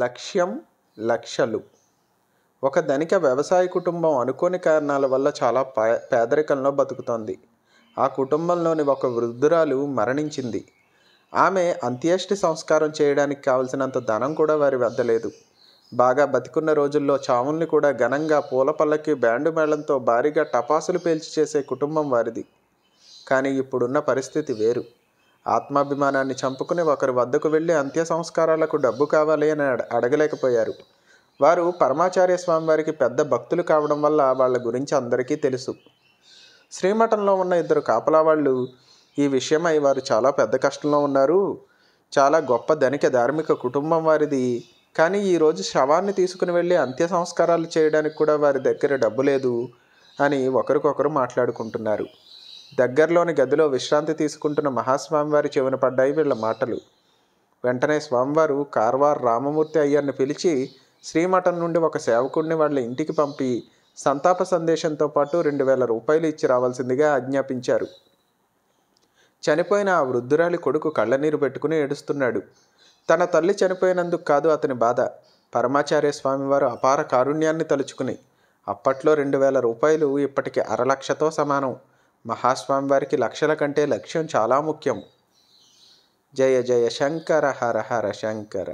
లక్ష్యం లక్షలు ఒక ధనిక వ్యవసాయ కుటుంబం అనుకోని కారణాల వల్ల చాలా పేదరికంలో బతుకుతోంది ఆ కుటుంబంలోని ఒక వృద్ధురాలు మరణించింది ఆమె అంత్యేష్టి సంస్కారం చేయడానికి కావలసినంత ధనం కూడా వారి వద్ద లేదు బాగా బతికున్న రోజుల్లో చావుల్ని కూడా ఘనంగా పూల పళ్ళకి బ్యాండు మేళంతో భారీగా టపాసులు పేల్చి చేసే కుటుంబం వారిది కానీ ఇప్పుడున్న పరిస్థితి వేరు ఆత్మాభిమానాన్ని చంపుకుని ఒకరి వద్దకు వెళ్ళి అంత్య సంస్కారాలకు డబ్బు కావాలి అని అడగలేకపోయారు వారు పరమాచార్య స్వామివారికి పెద్ద భక్తులు కావడం వల్ల వాళ్ళ గురించి అందరికీ తెలుసు శ్రీమఠంలో ఉన్న ఇద్దరు కాపలా వాళ్ళు ఈ విషయమై వారు చాలా పెద్ద కష్టంలో ఉన్నారు చాలా గొప్ప ధనిక ధార్మిక కుటుంబం వారిది కానీ ఈరోజు శవాన్ని తీసుకుని వెళ్ళి అంత్య సంస్కారాలు చేయడానికి కూడా వారి దగ్గర డబ్బు లేదు అని ఒకరికొకరు మాట్లాడుకుంటున్నారు దగ్గరలోని గదిలో విశ్రాంతి తీసుకుంటున్న మహాస్వామివారి చెవిన పడ్డాయి వీళ్ళ మాటలు వెంటనే స్వామివారు కార్వార్ రామమూర్తి అయ్యర్ని పిలిచి శ్రీమఠం నుండి ఒక సేవకుడిని వాళ్ళ ఇంటికి పంపి సంతాప సందేశంతో పాటు రెండు వేల రూపాయలు ఇచ్చి రావాల్సిందిగా ఆజ్ఞాపించారు చనిపోయిన ఆ వృద్ధురాలి కొడుకు కళ్ళనీరు పెట్టుకుని ఏడుస్తున్నాడు తన తల్లి చనిపోయినందుకు కాదు అతని బాధ పరమాచార్య స్వామివారు అపార కారుణ్యాన్ని తలుచుకుని అప్పట్లో రెండు వేల రూపాయలు ఇప్పటికి అరలక్షతో సమానం మహాస్వామి వారికి లక్షల కంటే లక్ష్యం చాలా ముఖ్యం జయ జయ శంకర హర హర శంకర